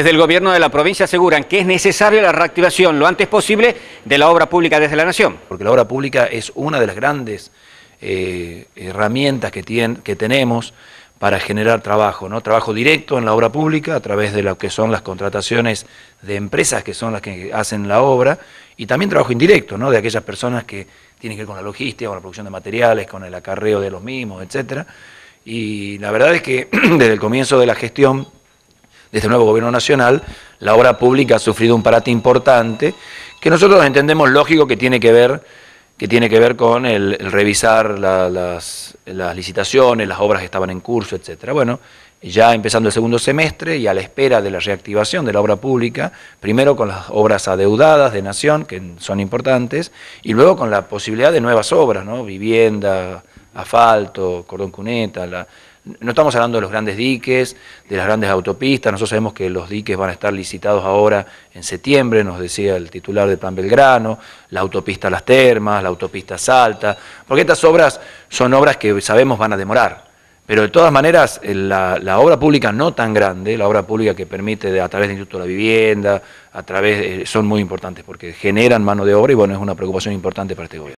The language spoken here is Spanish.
Desde el gobierno de la provincia aseguran que es necesaria la reactivación lo antes posible de la obra pública desde la Nación. Porque la obra pública es una de las grandes eh, herramientas que, que tenemos para generar trabajo, ¿no? Trabajo directo en la obra pública a través de lo que son las contrataciones de empresas que son las que hacen la obra y también trabajo indirecto, ¿no? De aquellas personas que tienen que ver con la logística, con la producción de materiales, con el acarreo de los mismos, etcétera. Y la verdad es que desde el comienzo de la gestión desde este nuevo gobierno nacional, la obra pública ha sufrido un parate importante que nosotros entendemos lógico que tiene que ver, que tiene que ver con el, revisar las, las, licitaciones, las obras que estaban en curso, etcétera. Bueno, ya empezando el segundo semestre y a la espera de la reactivación de la obra pública, primero con las obras adeudadas de Nación, que son importantes, y luego con la posibilidad de nuevas obras, ¿no? vivienda, asfalto, cordón cuneta, no estamos hablando de los grandes diques, de las grandes autopistas, nosotros sabemos que los diques van a estar licitados ahora en septiembre, nos decía el titular de Plan Belgrano, la autopista Las Termas, la autopista Salta, porque estas obras son obras que sabemos van a demorar. Pero de todas maneras, eh, la, obra pública no tan grande, la obra pública que permite a través del Instituto de la Vivienda, a través, eh, son muy importantes porque generan mano de obra y bueno, es una preocupación importante para este gobierno.